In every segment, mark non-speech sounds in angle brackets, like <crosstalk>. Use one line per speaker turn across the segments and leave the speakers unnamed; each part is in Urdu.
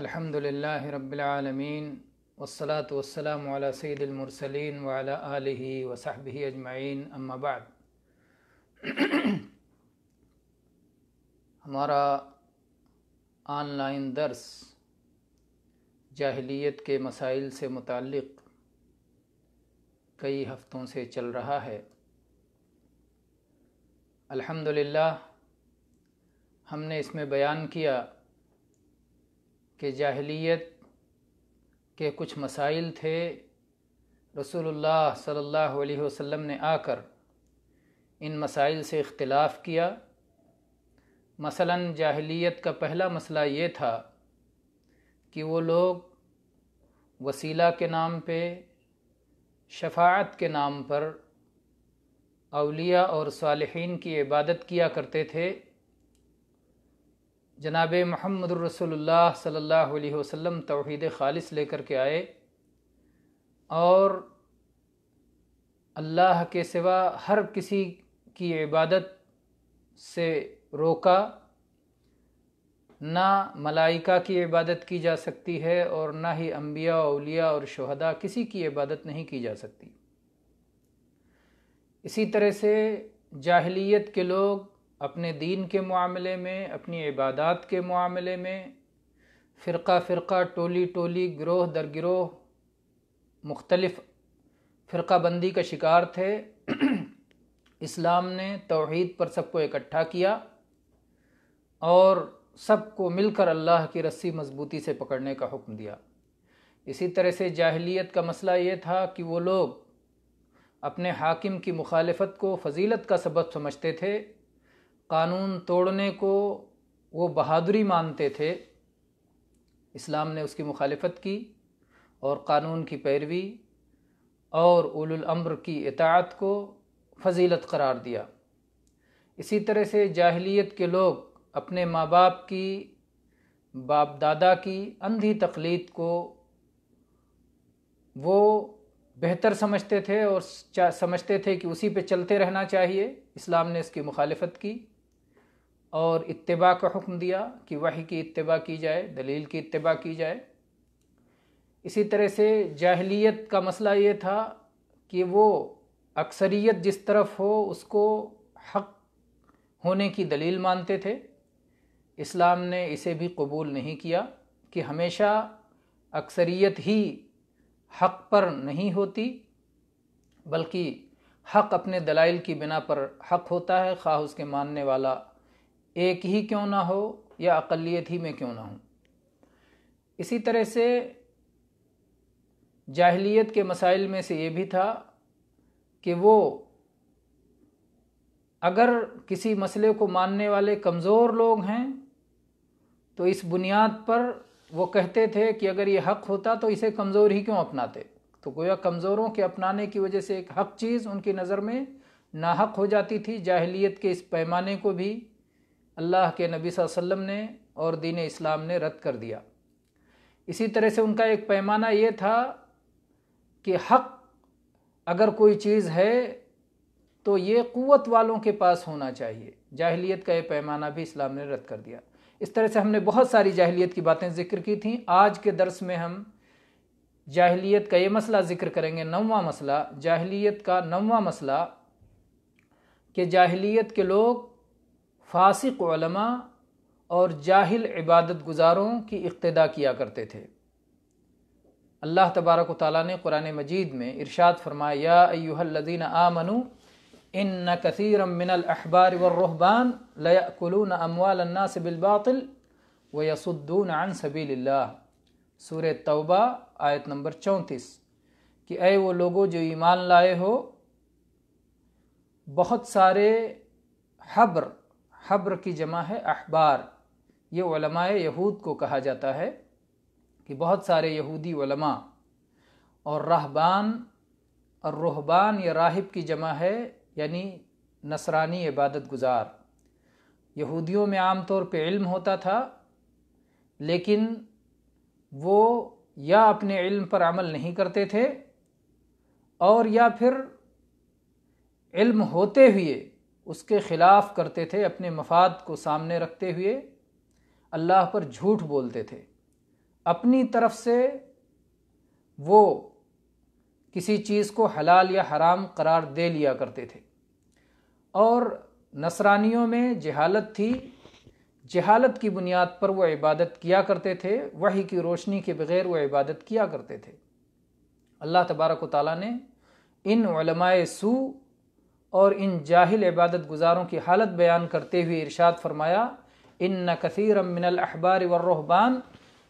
الحمد للہ رب العالمین والصلاة والسلام على سید المرسلین وعلى آلہ وصحبہ اجمعین اما بعد ہمارا آن لائن درس جاہلیت کے مسائل سے متعلق کئی ہفتوں سے چل رہا ہے الحمد ہم نے اس میں بیان کیا کہ جاہلیت کے کچھ مسائل تھے رسول اللہ صلی اللہ علیہ وسلم نے آ کر ان مسائل سے اختلاف کیا مثلا جاہلیت کا پہلا مسئلہ یہ تھا کہ وہ لوگ وسیلہ کے نام پہ شفاعت کے نام پر اولیاء اور صالحین کی عبادت کیا کرتے تھے جناب محمد الرسول اللہ صلی اللہ علیہ وسلم توحید خالص لے کر کے آئے اور اللہ کے سوا ہر کسی کی عبادت سے روکا نہ ملائکہ کی عبادت کی جا سکتی ہے اور نہ ہی انبیاء اولیاء اور شہداء کسی کی عبادت نہیں کی جا سکتی اسی طرح سے جاہلیت کے لوگ اپنے دین کے معاملے میں اپنی عبادات کے معاملے میں فرقہ فرقہ ٹولی ٹولی گروہ در گروہ مختلف فرقہ بندی کا شکار تھے <clears throat> اسلام نے توحید پر سب کو اکٹھا کیا اور سب کو مل کر اللہ کی رسی مضبوطی سے پکڑنے کا حکم دیا اسی طرح سے جاہلیت کا مسئلہ یہ تھا کہ وہ لوگ اپنے حاکم کی مخالفت کو فضیلت کا سبب سمجھتے تھے قانون توڑنے کو وہ بہادری مانتے تھے اسلام نے اس کی مخالفت کی اور قانون کی پیروی اور اول الامر کی اطاعت کو فضیلت قرار دیا اسی طرح سے جاہلیت کے لوگ اپنے ماں باپ کی باپ دادا کی اندھی تقلید کو وہ بہتر سمجھتے تھے اور سمجھتے تھے کہ اسی پہ چلتے رہنا چاہیے اسلام نے اس کی مخالفت کی اور اتباع کا حکم دیا کہ وحی کی اتباع کی جائے دلیل کی اتباع کی جائے اسی طرح سے جاہلیت کا مسئلہ یہ تھا کہ وہ اکثریت جس طرف ہو اس کو حق ہونے کی دلیل مانتے تھے اسلام نے اسے بھی قبول نہیں کیا کہ ہمیشہ اکثریت ہی حق پر نہیں ہوتی بلکہ حق اپنے دلائل کی بنا پر حق ہوتا ہے خواہ اس کے ماننے والا ایک ہی کیوں نہ ہو یا اقلیت ہی میں کیوں نہ ہوں اسی طرح سے جاہلیت کے مسائل میں سے یہ بھی تھا کہ وہ اگر کسی مسئلے کو ماننے والے کمزور لوگ ہیں تو اس بنیاد پر وہ کہتے تھے کہ اگر یہ حق ہوتا تو اسے کمزور ہی کیوں اپناتے تو گویا کمزوروں کے اپنانے کی وجہ سے ایک حق چیز ان کی نظر میں ناحق ہو جاتی تھی جاہلیت کے اس پیمانے کو بھی اللہ کے نبی صلی اللہ علیہ وسلم نے اور دین اسلام نے رد کر دیا اسی طرح سے ان کا ایک پیمانہ یہ تھا کہ حق اگر کوئی چیز ہے تو یہ قوت والوں کے پاس ہونا چاہیے جاہلیت کا یہ پیمانہ بھی اسلام نے رد کر دیا اس طرح سے ہم نے بہت ساری جاہلیت کی باتیں ذکر کی تھیں آج کے درس میں ہم جاہلیت کا یہ مسئلہ ذکر کریں گے نواں مسئلہ جاہلیت کا نواں مسئلہ کہ جاہلیت کے لوگ فاسق علماء اور جاہل عبادت گزاروں کی اقتدا کیا کرتے تھے اللہ تبارک و تعالیٰ نے قرآن مجید میں ارشاد فرمایا ایوہ الذین آمنوا ان کثیرا من الاحبار والرہبان رحبان اموال الناس بالباطل الباطل عن سبیل اللہ سور توبہ آیت نمبر چونتیس کہ اے وہ لوگوں جو ایمان لائے ہو بہت سارے حبر حبر کی جمع ہے احبار یہ علماء یہود کو کہا جاتا ہے کہ بہت سارے یہودی علماء اور رہبان اور رہبان یا راہب کی جمع ہے یعنی نصرانی عبادت گزار یہودیوں میں عام طور پہ علم ہوتا تھا لیکن وہ یا اپنے علم پر عمل نہیں کرتے تھے اور یا پھر علم ہوتے ہوئے اس کے خلاف کرتے تھے اپنے مفاد کو سامنے رکھتے ہوئے اللہ پر جھوٹ بولتے تھے اپنی طرف سے وہ کسی چیز کو حلال یا حرام قرار دے لیا کرتے تھے اور نصرانیوں میں جہالت تھی جہالت کی بنیاد پر وہ عبادت کیا کرتے تھے وہی کی روشنی کے بغیر وہ عبادت کیا کرتے تھے اللہ تبارک و تعالیٰ نے ان علماء سو اور ان جاہل عبادت گزاروں کی حالت بیان کرتے ہوئے ارشاد فرمایا ان نہ کثیر امن الحبار والرحبان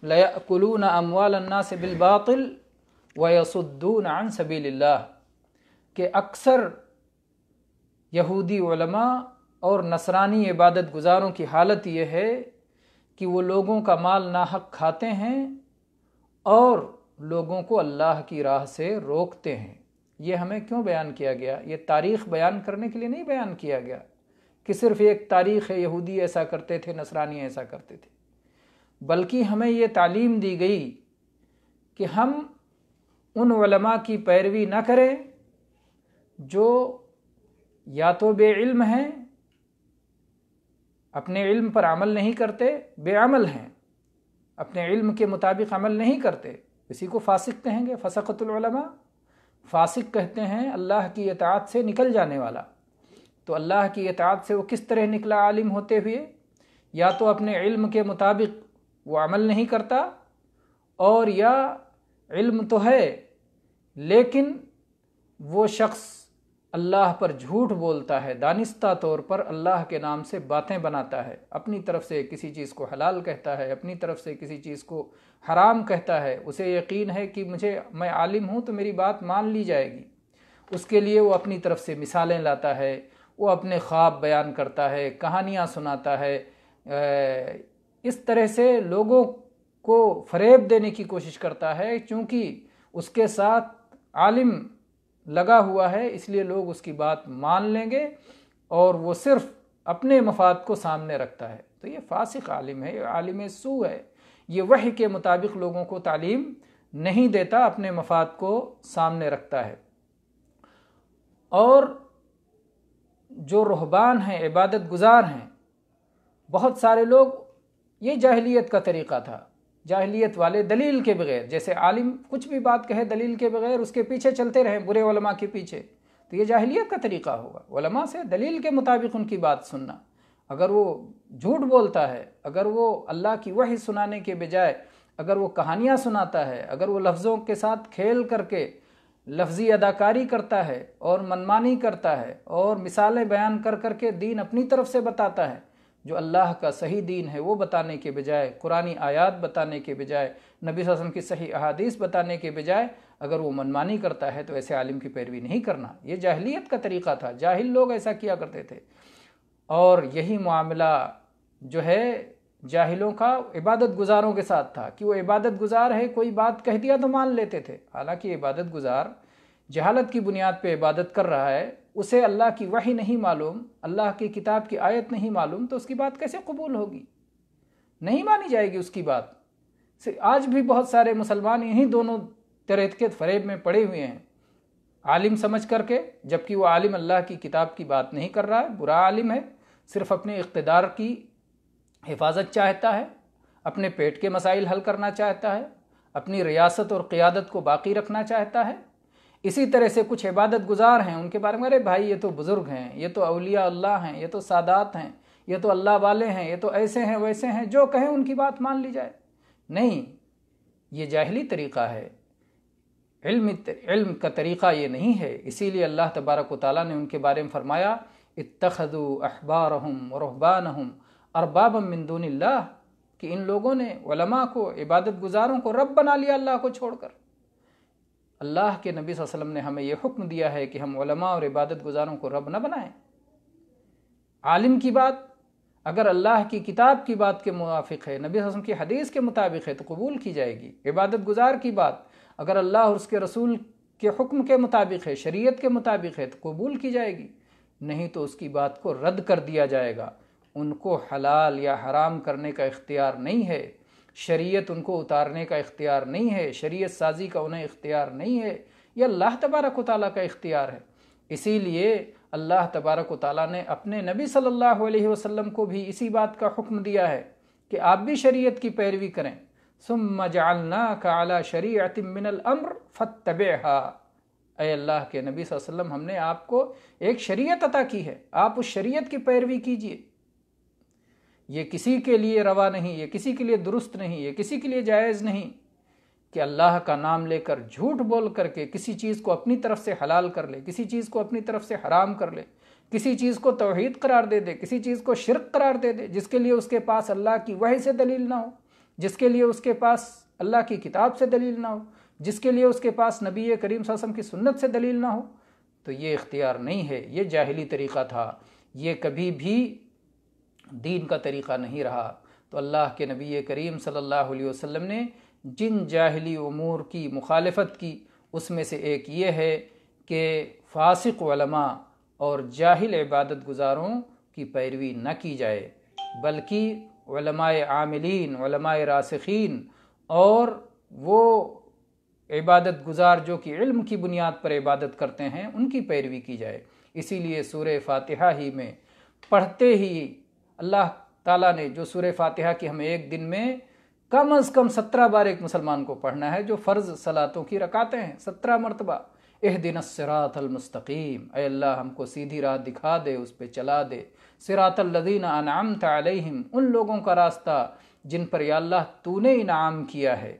لیہ کلو اموال الناس بالباطل و ویسد عن سبیل اللہ کہ اکثر یہودی علماء اور نصرانی عبادت گزاروں کی حالت یہ ہے کہ وہ لوگوں کا مال ناحق کھاتے ہیں اور لوگوں کو اللہ کی راہ سے روکتے ہیں یہ ہمیں کیوں بیان کیا گیا یہ تاریخ بیان کرنے کے لیے نہیں بیان کیا گیا کہ صرف ایک تاریخ ہے یہودی ایسا کرتے تھے نصرانی ایسا کرتے تھے بلکہ ہمیں یہ تعلیم دی گئی کہ ہم ان علماء کی پیروی نہ کریں جو یا تو بے علم ہیں اپنے علم پر عمل نہیں کرتے بے عمل ہیں اپنے علم کے مطابق عمل نہیں کرتے اسی کو فاسق کہیں گے فسقت العلماء فاسق کہتے ہیں اللہ کی اطاعت سے نکل جانے والا تو اللہ کی اطاعت سے وہ کس طرح نکلا عالم ہوتے ہوئے یا تو اپنے علم کے مطابق وہ عمل نہیں کرتا اور یا علم تو ہے لیکن وہ شخص اللہ پر جھوٹ بولتا ہے دانستہ طور پر اللہ کے نام سے باتیں بناتا ہے اپنی طرف سے کسی چیز کو حلال کہتا ہے اپنی طرف سے کسی چیز کو حرام کہتا ہے اسے یقین ہے کہ مجھے میں عالم ہوں تو میری بات مان لی جائے گی اس کے لیے وہ اپنی طرف سے مثالیں لاتا ہے وہ اپنے خواب بیان کرتا ہے کہانیاں سناتا ہے اس طرح سے لوگوں کو فریب دینے کی کوشش کرتا ہے چونکہ اس کے ساتھ عالم لگا ہوا ہے اس لیے لوگ اس کی بات مان لیں گے اور وہ صرف اپنے مفاد کو سامنے رکھتا ہے تو یہ فاسق عالم ہے یہ عالم سو ہے یہ وحی کے مطابق لوگوں کو تعلیم نہیں دیتا اپنے مفاد کو سامنے رکھتا ہے اور جو رہبان ہیں عبادت گزار ہیں بہت سارے لوگ یہ جاہلیت کا طریقہ تھا جاہلیت والے دلیل کے بغیر جیسے عالم کچھ بھی بات کہے دلیل کے بغیر اس کے پیچھے چلتے رہیں برے علماء کے پیچھے تو یہ جاہلیت کا طریقہ ہوگا علماء سے دلیل کے مطابق ان کی بات سننا اگر وہ جھوٹ بولتا ہے اگر وہ اللہ کی وحی سنانے کے بجائے اگر وہ کہانیاں سناتا ہے اگر وہ لفظوں کے ساتھ کھیل کر کے لفظی اداکاری کرتا ہے اور منمانی کرتا ہے اور مثالیں بیان کر کر کے دین اپنی طرف سے بتاتا ہے جو اللہ کا صحیح دین ہے وہ بتانے کے بجائے قرآن آیات بتانے کے بجائے نبی صلی اللہ علیہ وسلم کی صحیح احادیث بتانے کے بجائے اگر وہ منمانی کرتا ہے تو ایسے عالم کی پیروی نہیں کرنا یہ جاہلیت کا طریقہ تھا جاہل لوگ ایسا کیا کرتے تھے اور یہی معاملہ جو ہے جاہلوں کا عبادت گزاروں کے ساتھ تھا کہ وہ عبادت گزار ہے کوئی بات کہہ دیا تو مان لیتے تھے حالانکہ عبادت گزار جہالت کی بنیاد پہ عبادت کر رہا ہے اسے اللہ کی وحی نہیں معلوم اللہ کی کتاب کی آیت نہیں معلوم تو اس کی بات کیسے قبول ہوگی نہیں مانی جائے گی اس کی بات آج بھی بہت سارے مسلمان یہیں دونوں کے فریب میں پڑے ہوئے ہیں عالم سمجھ کر کے جبکہ وہ عالم اللہ کی کتاب کی بات نہیں کر رہا ہے برا عالم ہے صرف اپنے اقتدار کی حفاظت چاہتا ہے اپنے پیٹ کے مسائل حل کرنا چاہتا ہے اپنی ریاست اور قیادت کو باقی رکھنا چاہتا ہے اسی طرح سے کچھ عبادت گزار ہیں ان کے بارے میں ارے بھائی یہ تو بزرگ ہیں یہ تو اولیاء اللہ ہیں یہ تو سادات ہیں یہ تو اللہ والے ہیں یہ تو ایسے ہیں ویسے ہیں جو کہیں ان کی بات مان لی جائے نہیں یہ جاہلی طریقہ ہے علم علم کا طریقہ یہ نہیں ہے اسی لیے اللہ تبارک و تعالیٰ نے ان کے بارے میں فرمایا اتخذوا احبارهم ورهبانهم اربابا من دون اللہ کہ ان لوگوں نے علماء کو عبادت گزاروں کو رب بنا لیا اللہ کو چھوڑ کر اللہ کے نبی صلی اللہ علیہ وسلم نے ہمیں یہ حکم دیا ہے کہ ہم علماء اور عبادت گزاروں کو رب نہ بنائیں عالم کی بات اگر اللہ کی کتاب کی بات کے موافق ہے نبی صلی اللہ علیہ وسلم کی حدیث کے مطابق ہے تو قبول کی جائے گی عبادت گزار کی بات اگر اللہ اور اس کے رسول کے حکم کے مطابق ہے شریعت کے مطابق ہے تو قبول کی جائے گی نہیں تو اس کی بات کو رد کر دیا جائے گا ان کو حلال یا حرام کرنے کا اختیار نہیں ہے شریعت ان کو اتارنے کا اختیار نہیں ہے شریعت سازی کا انہیں اختیار نہیں ہے یہ اللہ تبارک و تعالیٰ کا اختیار ہے اسی لیے اللہ تبارک و تعالیٰ نے اپنے نبی صلی اللہ علیہ وسلم کو بھی اسی بات کا حکم دیا ہے کہ آپ بھی شریعت کی پیروی کریں ثم جعلناک علی شریعت من الامر فاتبعها اے اللہ کے نبی صلی اللہ علیہ وسلم ہم نے آپ کو ایک شریعت عطا کی ہے آپ اس شریعت کی پیروی کیجئے یہ کسی کے لیے روا نہیں یہ کسی کے لیے درست نہیں یہ کسی کے لیے جائز نہیں کہ اللہ کا نام لے کر جھوٹ بول کر کے کسی چیز کو اپنی طرف سے حلال کر لے کسی چیز کو اپنی طرف سے حرام کر لے کسی چیز کو توحید قرار دے دے کسی چیز کو شرک قرار دے دے جس کے لیے اس کے پاس اللہ کی وحی سے دلیل نہ ہو جس کے لیے اس کے پاس اللہ کی کتاب سے دلیل نہ ہو جس کے لیے اس کے پاس نبی کریم صلی اللہ علیہ وسلم کی سنت سے دلیل نہ ہو تو یہ اختیار نہیں ہے یہ جاہلی طریقہ تھا یہ کبھی بھی دین کا طریقہ نہیں رہا تو اللہ کے نبی کریم صلی اللہ علیہ وسلم نے جن جاہلی امور کی مخالفت کی اس میں سے ایک یہ ہے کہ فاسق علماء اور جاہل عبادت گزاروں کی پیروی نہ کی جائے بلکہ علماء عاملین علماء راسخین اور وہ عبادت گزار جو کہ علم کی بنیاد پر عبادت کرتے ہیں ان کی پیروی کی جائے اسی لیے سورہ فاتحہ ہی میں پڑھتے ہی اللہ تعالیٰ نے جو فاتحہ کی ہمیں ایک دن میں کم از کم سترہ بار ایک مسلمان کو پڑھنا ہے جو فرض صلاتوں کی رکاتے ہیں سترہ مرتبہ اہدن دن المستقیم اے اللہ ہم کو سیدھی راہ دکھا دے اس پہ چلا دے سراط الذین انعمت علیہم ان لوگوں کا راستہ جن پر یا اللہ تو نے انعام کیا ہے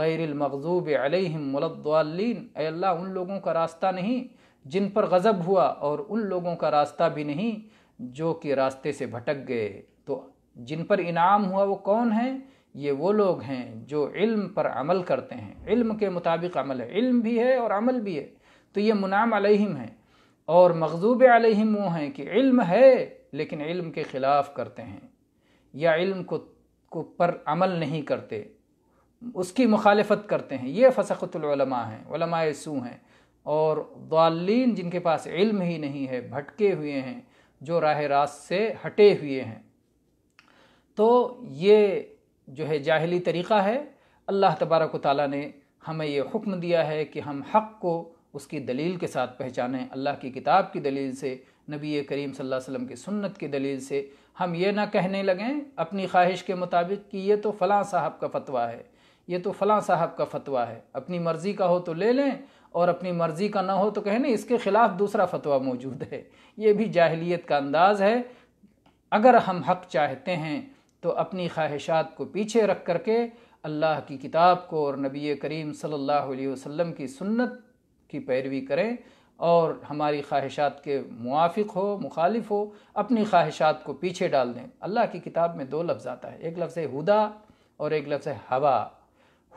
غیر المغضوب علیہم ملدوالین اے اللہ ان لوگوں کا راستہ نہیں جن پر غزب ہوا اور ان لوگوں کا راستہ بھی نہیں جو کہ راستے سے بھٹک گئے تو جن پر انعام ہوا وہ کون ہیں یہ وہ لوگ ہیں جو علم پر عمل کرتے ہیں علم کے مطابق عمل ہے علم بھی ہے اور عمل بھی ہے تو یہ منعم علیہم ہیں اور مغضوب علیہم وہ ہیں کہ علم ہے لیکن علم کے خلاف کرتے ہیں یا علم کو کو پر عمل نہیں کرتے اس کی مخالفت کرتے ہیں یہ فسخت العلماء ہیں علماء سو ہیں اور ضالین جن کے پاس علم ہی نہیں ہے بھٹکے ہوئے ہیں جو راہ راست سے ہٹے ہوئے ہیں تو یہ جو ہے جاہلی طریقہ ہے اللہ تبارک و تعالیٰ نے ہمیں یہ حکم دیا ہے کہ ہم حق کو اس کی دلیل کے ساتھ پہچانیں اللہ کی کتاب کی دلیل سے نبی کریم صلی اللہ علیہ وسلم کی سنت کی دلیل سے ہم یہ نہ کہنے لگیں اپنی خواہش کے مطابق کہ یہ تو فلاں صاحب کا فتویٰ ہے یہ تو فلاں صاحب کا فتویٰ ہے اپنی مرضی کا ہو تو لے لیں اور اپنی مرضی کا نہ ہو تو کہیں اس کے خلاف دوسرا فتویٰ موجود ہے یہ بھی جاہلیت کا انداز ہے اگر ہم حق چاہتے ہیں تو اپنی خواہشات کو پیچھے رکھ کر کے اللہ کی کتاب کو اور نبی کریم صلی اللہ علیہ وسلم کی سنت کی پیروی کریں اور ہماری خواہشات کے موافق ہو مخالف ہو اپنی خواہشات کو پیچھے ڈال دیں اللہ کی کتاب میں دو لفظ آتا ہے ایک لفظ ہے ہدا اور ایک لفظ ہے ہوا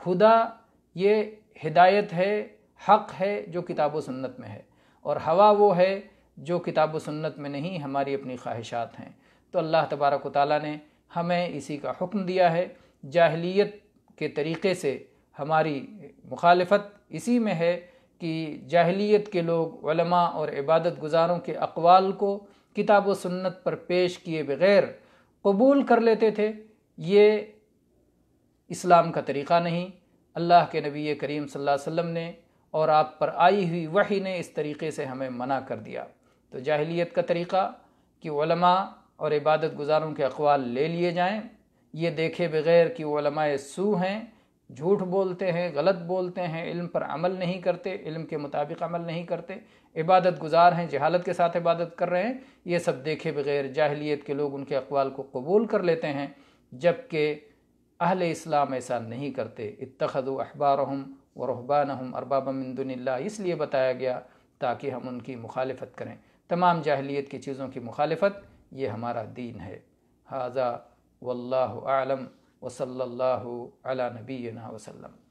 خدا یہ ہدایت ہے حق ہے جو کتاب و سنت میں ہے اور ہوا وہ ہے جو کتاب و سنت میں نہیں ہماری اپنی خواہشات ہیں تو اللہ تبارک و تعالیٰ نے ہمیں اسی کا حکم دیا ہے جاہلیت کے طریقے سے ہماری مخالفت اسی میں ہے کہ جاہلیت کے لوگ علماء اور عبادت گزاروں کے اقوال کو کتاب و سنت پر پیش کیے بغیر قبول کر لیتے تھے یہ اسلام کا طریقہ نہیں اللہ کے نبی کریم صلی اللہ علیہ وسلم نے اور آپ پر آئی ہوئی وحی نے اس طریقے سے ہمیں منع کر دیا تو جاہلیت کا طریقہ کہ علماء اور عبادت گزاروں کے اقوال لے لیے جائیں یہ دیکھے بغیر کہ علماء سو ہیں جھوٹ بولتے ہیں غلط بولتے ہیں علم پر عمل نہیں کرتے علم کے مطابق عمل نہیں کرتے عبادت گزار ہیں جہالت کے ساتھ عبادت کر رہے ہیں یہ سب دیکھے بغیر جاہلیت کے لوگ ان کے اقوال کو قبول کر لیتے ہیں جبکہ اہل اسلام ایسا نہیں کرتے اتخد و احبارحم و رحبان ہم اربابہ اللہ اس لیے بتایا گیا تاکہ ہم ان کی مخالفت کریں تمام جاہلیت کی چیزوں کی مخالفت یہ ہمارا دین ہے حاضہ واللہ اعلم وصلی اللہ علی نبینا وسلم